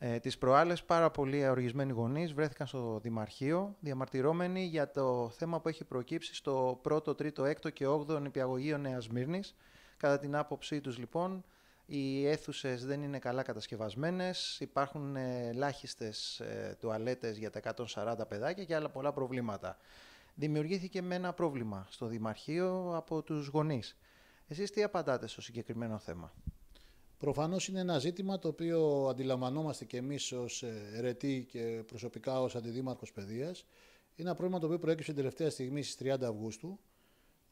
Ε, τις προάλλες πάρα πολλοί οργισμένοι γονείς βρέθηκαν στο Δημαρχείο διαμαρτυρώμενοι για το θέμα που έχει προκύψει στο 1ο, 3ο, 6ο και 8ο νηπιαγωγείο Νέας Μύρνης. Κατά την άποψή τους λοιπόν οι αίθουσες δεν είναι καλά κατασκευασμένες, υπάρχουν ε, ελάχιστες ε, τουαλέτες για τα 140 παιδάκια και άλλα πολλά προβλήματα. Δημιουργήθηκε με ένα πρόβλημα στο Δημαρχείο από τους γονείς. Εσείς τι απαντάτε στο συγκεκριμένο θέμα. Προφανώς είναι ένα ζήτημα το οποίο αντιλαμβανόμαστε και εμείς ως ερετοί και προσωπικά ως Αντιδήμαρχος Παιδείας. Είναι ένα πρόβλημα το οποίο προέκυψε την τελευταία στιγμή στις 30 Αυγούστου.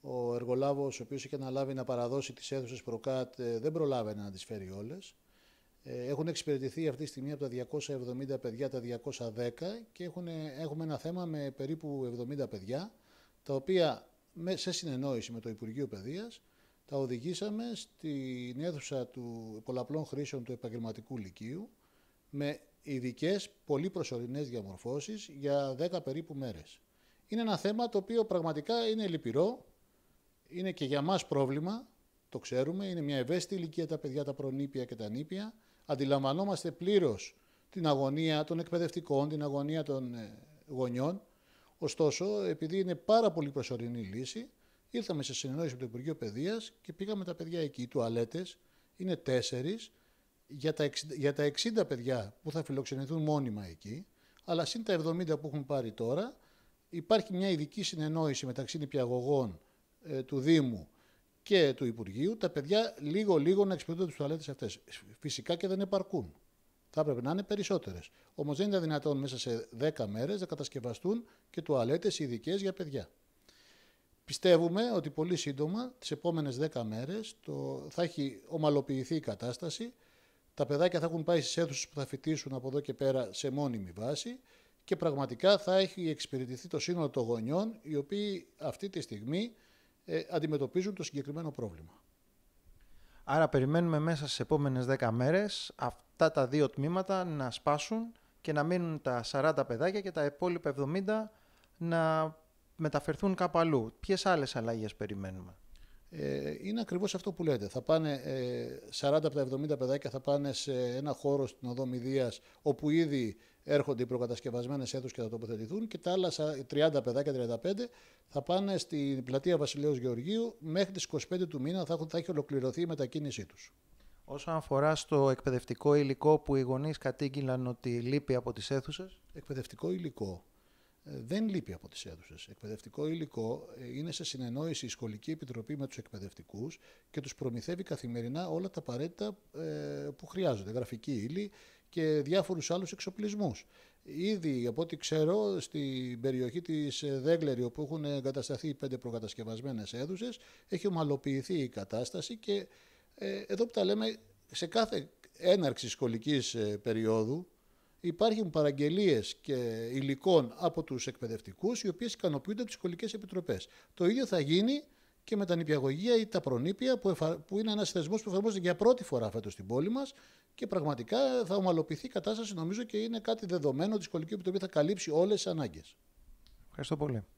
Ο εργολάβος ο οποίος είχε αναλάβει να παραδώσει τις αίθουσες προκάτ ε, δεν προλάβαινε να τις φέρει όλες. Ε, έχουν εξυπηρετηθεί αυτή τη στιγμή από τα 270 παιδιά τα 210 και έχουν, έχουμε ένα θέμα με περίπου 70 παιδιά τα οποία σε συνεννόηση με το Υπουργείο Παιδείας τα οδηγήσαμε στην αίθουσα του πολλαπλών χρήσεων του επαγγελματικού λυκείου με ειδικές πολύ προσωρινές διαμορφώσεις για 10 περίπου μέρες. Είναι ένα θέμα το οποίο πραγματικά είναι λυπηρό, είναι και για μας πρόβλημα, το ξέρουμε, είναι μια ευαίσθητη ηλικία τα παιδιά, τα προνήπια και τα νήπια. Αντιλαμβανόμαστε πλήρως την αγωνία των εκπαιδευτικών, την αγωνία των ε, γονιών. Ωστόσο, επειδή είναι πάρα πολύ προσωρινή λύση, Ήρθαμε σε συνεννόηση με το Υπουργείο Παιδείας και πήγαμε τα παιδιά εκεί. Οι τουαλέτες είναι τέσσερις για τα, 60, για τα 60 παιδιά που θα φιλοξενηθούν μόνιμα εκεί, αλλά συν τα 70 που έχουν πάρει τώρα, υπάρχει μια ειδική συνεννόηση μεταξύ νηπιαγωγών ε, του Δήμου και του Υπουργείου, τα παιδιά λίγο-λίγο να εξυπηρετούν τις τουαλέτες αυτές. Φυσικά και δεν επαρκούν. Θα έπρεπε να είναι περισσότερες. Όμως δεν ήταν δυνατόν μέσα σε 10 μέρες να κατασκευαστούν και τουαλέτες ειδικές για παιδιά. Πιστεύουμε ότι πολύ σύντομα, τις επόμενες 10 μέρες, το, θα έχει ομαλοποιηθεί η κατάσταση, τα παιδάκια θα έχουν πάει στις αίθουσες που θα φοιτήσουν από εδώ και πέρα σε μόνιμη βάση και πραγματικά θα έχει εξυπηρετηθεί το σύνολο των γονιών, οι οποίοι αυτή τη στιγμή ε, αντιμετωπίζουν το συγκεκριμένο πρόβλημα. Άρα περιμένουμε μέσα στις επόμενες 10 μέρες αυτά τα δύο τμήματα να σπάσουν και να μείνουν τα 40 παιδάκια και τα υπόλοιπα 70 να μεταφερθούν κάπου αλλού. Ποιες άλλες αλλαγές περιμένουμε. Ε, είναι ακριβώς αυτό που λέτε. Θα πάνε 40 ε, από τα 70 παιδάκια θα πάνε σε ένα χώρο στην Οδό Μηδίας όπου ήδη έρχονται οι προκατασκευασμένες αίθους και θα τοποθετηθούν και τα άλλα 30 παιδάκια, 35 θα πάνε στην πλατεία Βασιλέως Γεωργίου μέχρι τις 25 του μήνα θα, έχουν, έχει ολοκληρωθεί η μετακίνησή τους. Όσον αφορά στο εκπαιδευτικό υλικό που οι γονείς κατήγγυλαν ότι λείπει από τις αίθουσες. Εκπαιδευτικό υλικό δεν λείπει από τις αίθουσες. Εκπαιδευτικό υλικό ε, είναι σε συνεννόηση η Σχολική Επιτροπή με τους εκπαιδευτικούς και τους προμηθεύει καθημερινά όλα τα απαραίτητα ε, που χρειάζονται, γραφική ύλη και διάφορους άλλους εξοπλισμούς. Ήδη, από ό,τι ξέρω, στην περιοχή της ε, Δέγλερη, όπου έχουν εγκατασταθεί πέντε προκατασκευασμένες αίθουσες, έχει ομαλοποιηθεί η κατάσταση και εδώ που τα λέμε, σε κάθε έναρξη σχολικής περίοδου, υπάρχουν παραγγελίες και υλικών από τους εκπαιδευτικούς, οι οποίες ικανοποιούνται από τις σχολικές επιτροπές. Το ίδιο θα γίνει και με τα νηπιαγωγεία ή τα προνήπια, που, είναι ένας θεσμός που εφαρμόζεται για πρώτη φορά φέτος στην πόλη μας και πραγματικά θα ομαλοποιηθεί η κατάσταση, νομίζω, και είναι κάτι δεδομένο ότι η Σχολική Επιτροπή θα καλύψει όλες τις ανάγκες. Ευχαριστώ πολύ.